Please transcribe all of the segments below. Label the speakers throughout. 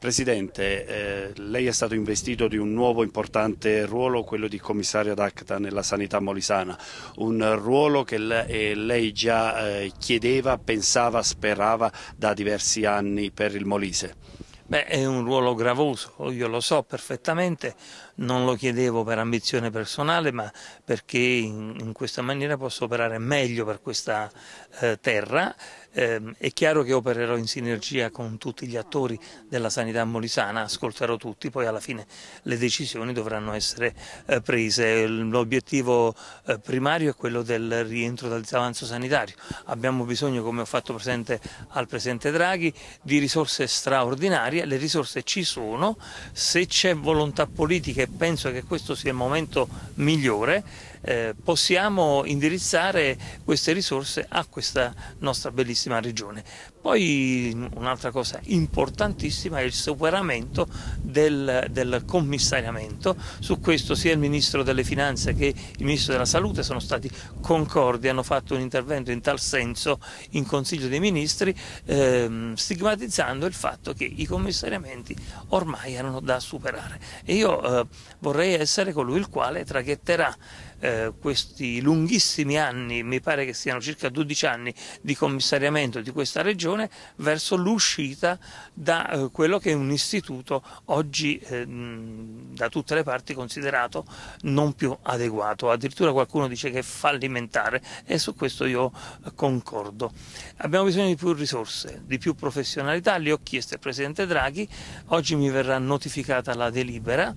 Speaker 1: Presidente, eh, lei è stato investito di un nuovo importante ruolo, quello di commissario ad acta nella sanità molisana, un ruolo che eh, lei, già eh, chiedeva, pensava, sperava da diversi anni per il Molise.
Speaker 2: Beh, è un ruolo gravoso, io lo so perfettamente, non lo chiedevo per ambizione personale, ma perché in, in questa maniera posso operare meglio per questa eh, terra eh, è chiaro che opererò in sinergia con tutti gli attori della sanità molisana, ascolterò tutti, poi alla fine le decisioni dovranno essere eh, prese. L'obiettivo eh, primario è quello del rientro dal disavanzo sanitario. Abbiamo bisogno, come ho fatto presente al Presidente Draghi, di risorse straordinarie, le risorse ci sono, se c'è volontà politica e penso che questo sia il momento migliore, eh, possiamo indirizzare queste risorse a questa nostra bellissima tantissima regione. Poi un'altra cosa importantissima è il superamento del, del, commissariamento, su questo sia il Ministro delle Finanze che il Ministro della Salute sono stati concordi, hanno fatto un intervento in tal senso in Consiglio dei Ministri, ehm, stigmatizzando il fatto che i commissariamenti ormai erano da superare e io eh, vorrei essere colui il quale traghetterà eh, questi lunghissimi anni, mi pare che siano circa 12 anni di commissariamento cambiamento di questa regione verso l'uscita da eh, quello che è un istituto oggi eh, da tutte le parti considerato non più adeguato, addirittura qualcuno dice che è fallimentare e su questo io eh, concordo. Abbiamo bisogno di più risorse, di più professionalità, le ho chieste al Presidente Draghi, oggi mi verrà notificata la delibera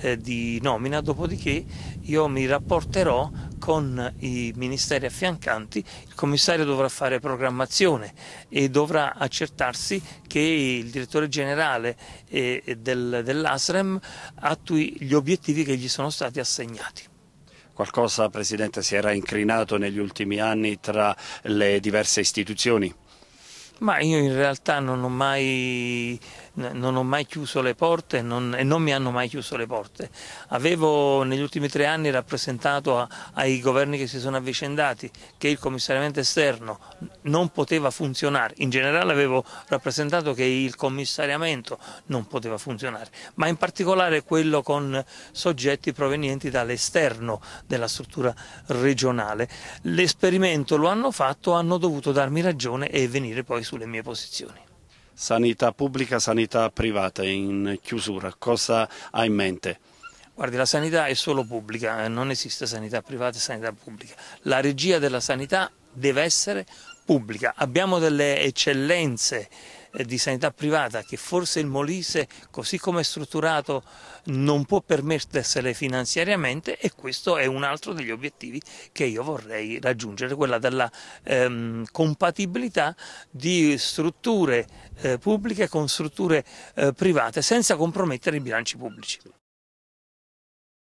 Speaker 2: eh, di nomina, dopodiché io mi rapporterò con i ministeri affiancanti, il commissario dovrà fare programmazione direzione e dovrà accertarsi che il direttore generale eh, del, dell'ASREM attui gli obiettivi che gli sono stati
Speaker 1: assegnati. Qualcosa, Presidente, si era incrinato negli ultimi anni tra le diverse istituzioni?
Speaker 2: Ma io in realtà non ho mai non ho mai chiuso le porte non, e non mi hanno mai chiuso le porte. Avevo negli ultimi tre anni rappresentato a, ai governi che si sono avvicendati che il commissariamento esterno non poteva funzionare, in generale avevo rappresentato che il commissariamento non poteva funzionare, ma in particolare quello con soggetti provenienti dall'esterno della struttura regionale. L'esperimento lo hanno fatto, hanno dovuto darmi ragione e venire poi sulle mie posizioni
Speaker 1: sanità pubblica, sanità privata in chiusura, cosa ha in mente? Guardi, la sanità è solo
Speaker 2: pubblica, eh, non esiste sanità privata e sanità pubblica. La regia della sanità deve essere pubblica. Abbiamo delle eccellenze eh, di sanità privata che forse il Molise così come è strutturato non può permettersele finanziariamente e questo è un altro degli obiettivi che io vorrei raggiungere, quella della ehm, compatibilità di strutture eh, pubbliche con strutture eh, private senza compromettere i bilanci pubblici.